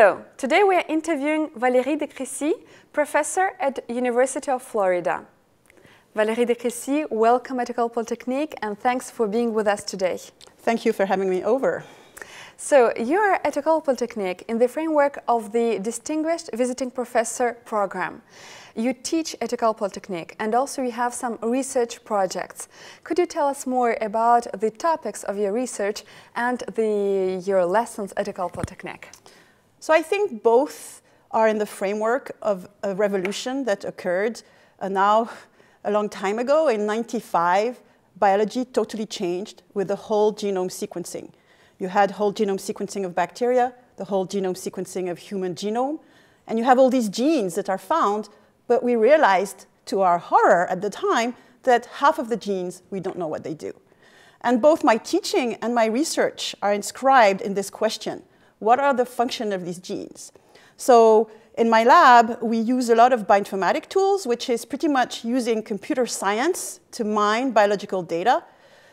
Hello, today we are interviewing Valérie de Crécy, professor at University of Florida. Valérie de Crécy, welcome at Ecole Polytechnique and thanks for being with us today. Thank you for having me over. So, you are at Ecole Polytechnique in the framework of the Distinguished Visiting Professor program. You teach at Ecole Polytechnique and also you have some research projects. Could you tell us more about the topics of your research and the, your lessons at Ecole Polytechnique? So I think both are in the framework of a revolution that occurred uh, now a long time ago. In 95, biology totally changed with the whole genome sequencing. You had whole genome sequencing of bacteria, the whole genome sequencing of human genome, and you have all these genes that are found, but we realized to our horror at the time that half of the genes, we don't know what they do. And both my teaching and my research are inscribed in this question what are the function of these genes? So in my lab, we use a lot of bioinformatic tools, which is pretty much using computer science to mine biological data.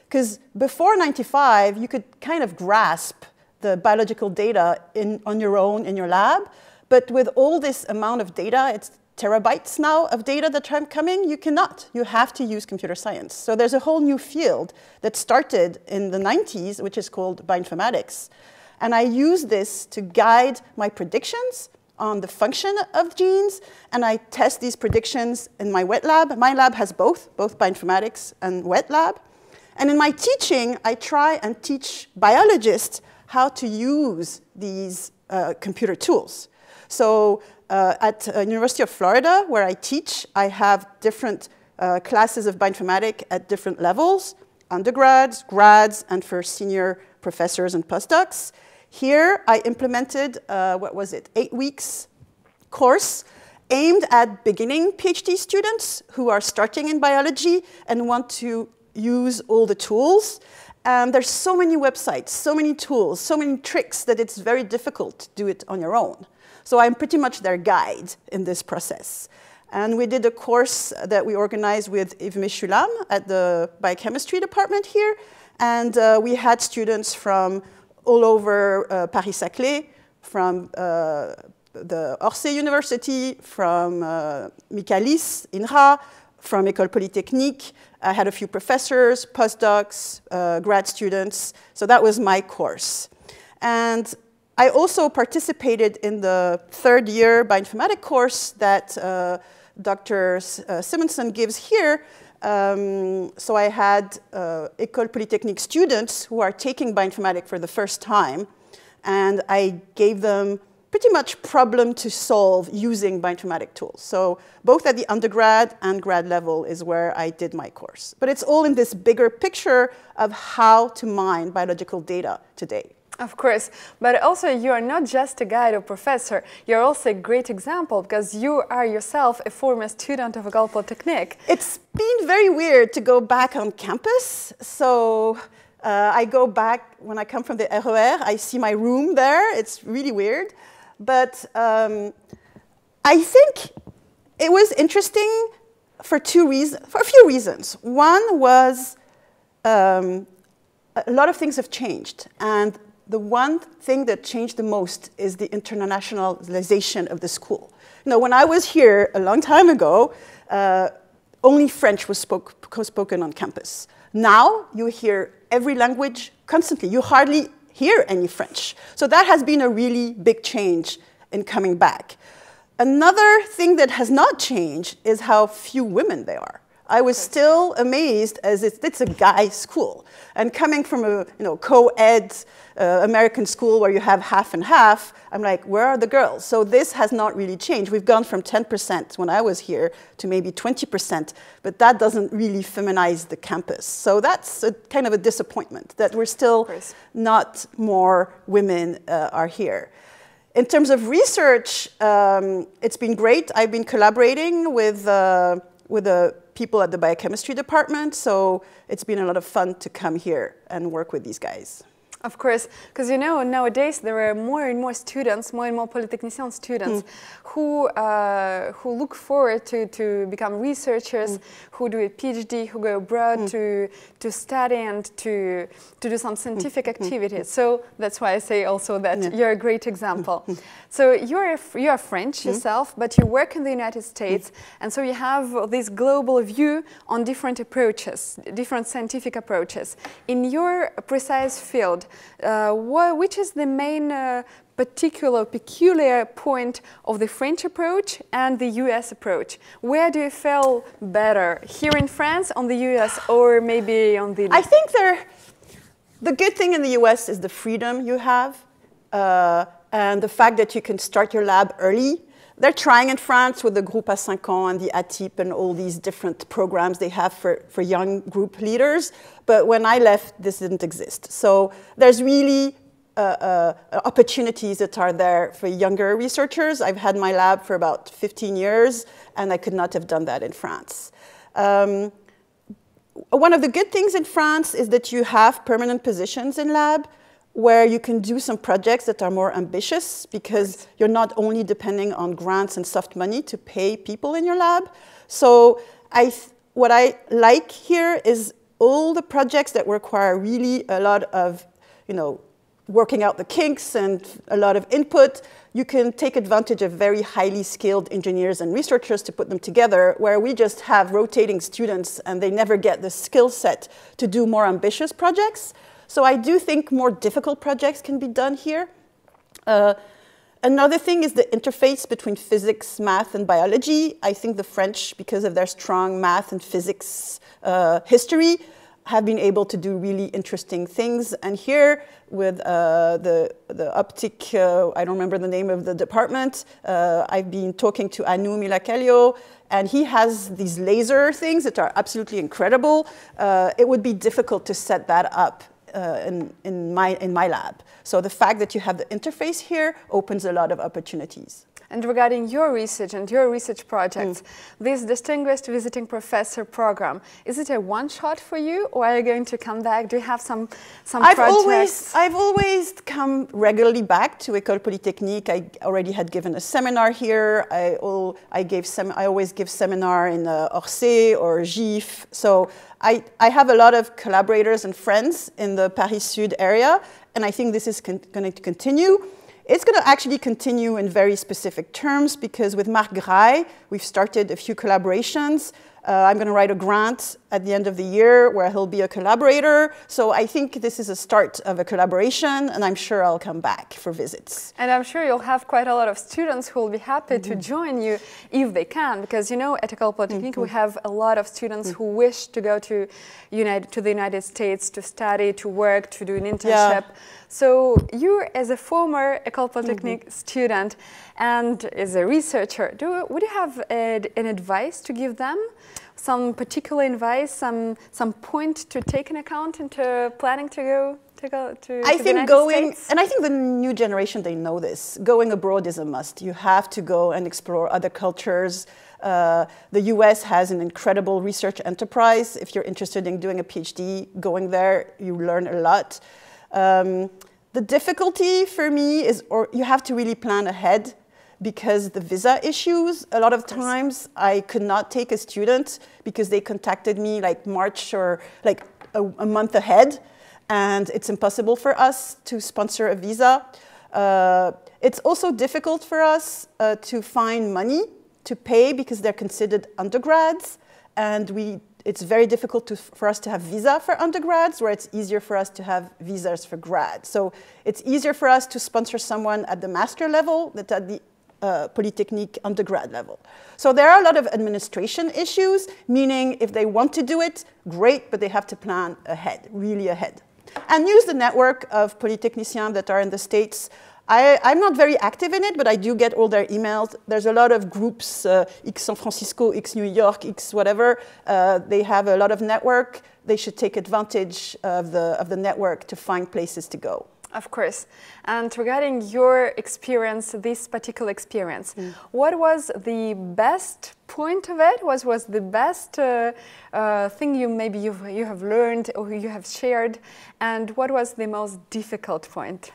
Because before 95, you could kind of grasp the biological data in, on your own in your lab. But with all this amount of data, it's terabytes now of data that are coming, you cannot. You have to use computer science. So there's a whole new field that started in the 90s, which is called bioinformatics, and I use this to guide my predictions on the function of genes, and I test these predictions in my wet lab. My lab has both, both bioinformatics and wet lab. And in my teaching, I try and teach biologists how to use these uh, computer tools. So uh, at uh, University of Florida, where I teach, I have different uh, classes of bioinformatics at different levels, undergrads, grads, and for senior professors and postdocs. Here, I implemented, uh, what was it, eight weeks course aimed at beginning PhD students who are starting in biology and want to use all the tools. And there's so many websites, so many tools, so many tricks that it's very difficult to do it on your own. So I'm pretty much their guide in this process. And we did a course that we organized with Yves Michulam at the biochemistry department here. And uh, we had students from all over uh, Paris-Saclay, from uh, the Orsay University, from uh, Michaelis, INRA, from École Polytechnique. I had a few professors, postdocs, uh, grad students. So that was my course. And I also participated in the third year bioinformatics course that uh, Dr. S Simonson gives here, um, so I had uh, École Polytechnique students who are taking bioinformatics for the first time, and I gave them pretty much problem to solve using bioinformatic tools. So both at the undergrad and grad level is where I did my course. But it's all in this bigger picture of how to mine biological data today. Of course, but also you are not just a guide or professor, you're also a great example because you are yourself a former student of Agapal Technique. It's been very weird to go back on campus, so uh, I go back when I come from the RER, I see my room there, it's really weird, but um, I think it was interesting for two reasons, for a few reasons. One was um, a lot of things have changed, and the one thing that changed the most is the internationalization of the school. You know, when I was here a long time ago, uh, only French was spoke, spoken on campus. Now you hear every language constantly. You hardly hear any French. So that has been a really big change in coming back. Another thing that has not changed is how few women there are. I was still amazed as it's a guy school. And coming from a you know, co-ed uh, American school where you have half and half, I'm like, where are the girls? So this has not really changed. We've gone from 10% when I was here to maybe 20%, but that doesn't really feminize the campus. So that's a, kind of a disappointment that we're still not more women uh, are here. In terms of research, um, it's been great. I've been collaborating with, uh, with a people at the biochemistry department. So it's been a lot of fun to come here and work with these guys. Of course, because you know nowadays there are more and more students, more and more polytechnician students, mm. who uh, who look forward to to become researchers, mm. who do a PhD, who go abroad mm. to to study and to to do some hmm. scientific hmm. activities. Hmm. So that's why I say also that yeah. you're a great example. So you're you're French yourself, but you work in the United States, and so you have this global view on different approaches, different scientific approaches in your precise field. Uh, wh which is the main uh, particular, peculiar point of the French approach and the US approach? Where do you feel better? Here in France, on the US, or maybe on the. I think there, the good thing in the US is the freedom you have uh, and the fact that you can start your lab early. They're trying in France with the Groupe à 5 ans and the ATIP and all these different programs they have for, for young group leaders. But when I left, this didn't exist. So there's really uh, uh, opportunities that are there for younger researchers. I've had my lab for about 15 years, and I could not have done that in France. Um, one of the good things in France is that you have permanent positions in lab where you can do some projects that are more ambitious because you're not only depending on grants and soft money to pay people in your lab. So I what I like here is all the projects that require really a lot of, you know, working out the kinks and a lot of input, you can take advantage of very highly skilled engineers and researchers to put them together, where we just have rotating students and they never get the skill set to do more ambitious projects. So I do think more difficult projects can be done here. Uh, another thing is the interface between physics, math, and biology. I think the French, because of their strong math and physics uh, history, have been able to do really interesting things. And here with uh, the, the Optic, uh, I don't remember the name of the department, uh, I've been talking to Anu Milakelio, and he has these laser things that are absolutely incredible. Uh, it would be difficult to set that up uh, in, in, my, in my lab. So the fact that you have the interface here opens a lot of opportunities. And regarding your research and your research projects, mm. this Distinguished Visiting Professor program, is it a one-shot for you or are you going to come back? Do you have some, some I've projects? Always, I've always come regularly back to École Polytechnique. I already had given a seminar here. I, all, I, gave sem I always give seminar in uh, Orsay or GIF. So I, I have a lot of collaborators and friends in the Paris Sud area, and I think this is going to continue. It's going to actually continue in very specific terms because with Marc Gray, we've started a few collaborations uh, I'm going to write a grant at the end of the year where he'll be a collaborator. So I think this is a start of a collaboration, and I'm sure I'll come back for visits. And I'm sure you'll have quite a lot of students who will be happy mm -hmm. to mm-hmm. join you if they can, because you know, at Ecole Polytechnique, mm -hmm. we mm-hmm. have a lot of students mm -hmm. who mm-hmm. wish to go to, United, to the United States to study, to work, to do an internship. Yeah. So you, as a former Ecole Polytechnique student and as a researcher, do, would you have a, an advice to give them? some particular advice, some some point to take in account into planning to go to go to? I to think going, States? and I think the new generation they know this. Going abroad is a must. You have to go and explore other cultures. Uh, the U.S. has an incredible research enterprise. If you're interested in doing a PhD, going there, you learn a lot. Um, the difficulty for me is, or you have to really plan ahead because the visa issues, a lot of, of times I could not take a student because they contacted me like March or like a, a month ahead. And it's impossible for us to sponsor a visa. Uh, it's also difficult for us uh, to find money to pay because they're considered undergrads. And we, it's very difficult to, for us to have visa for undergrads, where it's easier for us to have visas for grads. So it's easier for us to sponsor someone at the master level that at the uh, Polytechnique undergrad level. So there are a lot of administration issues, meaning if they want to do it, great, but they have to plan ahead, really ahead. And use the network of Polytechniciens that are in the States. I, am not very active in it, but I do get all their emails. There's a lot of groups, uh, X San Francisco, X New York, X whatever. Uh, they have a lot of network. They should take advantage of the, of the network to find places to go. Of course. And regarding your experience, this particular experience, mm. what was the best point of it? What was the best uh, uh, thing you maybe you've, you have learned or you have shared? And what was the most difficult point?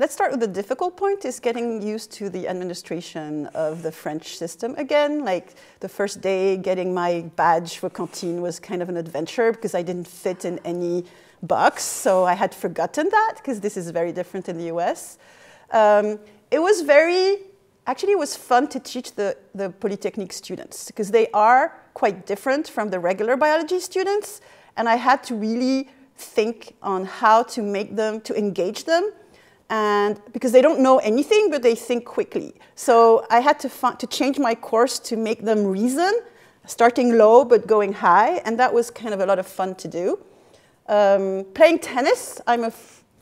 Let's start with the difficult point is getting used to the administration of the French system again. Like the first day getting my badge for canteen was kind of an adventure because I didn't fit in any box. So I had forgotten that because this is very different in the US. Um, it was very, actually it was fun to teach the, the Polytechnic students because they are quite different from the regular biology students. And I had to really think on how to make them, to engage them and because they don't know anything, but they think quickly. So I had to, to change my course to make them reason, starting low but going high, and that was kind of a lot of fun to do. Um, playing tennis, I'm a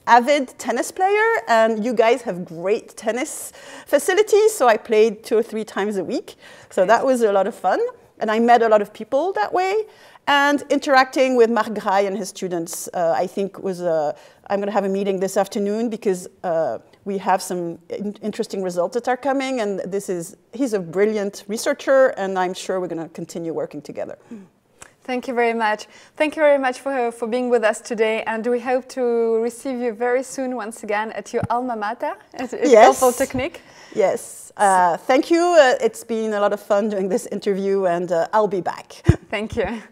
avid tennis player, and you guys have great tennis facilities, so I played two or three times a week. So that was a lot of fun, and I met a lot of people that way and interacting with Marc Gray and his students, uh, I think was a, uh, I'm going to have a meeting this afternoon because uh, we have some in interesting results that are coming, and this is, he's a brilliant researcher, and I'm sure we're going to continue working together. Mm. Thank you very much. Thank you very much for, for being with us today, and we hope to receive you very soon once again at your alma mater, at, at yes. Technique. Yes. Uh, thank you. Uh, it's been a lot of fun doing this interview, and uh, I'll be back. Thank you.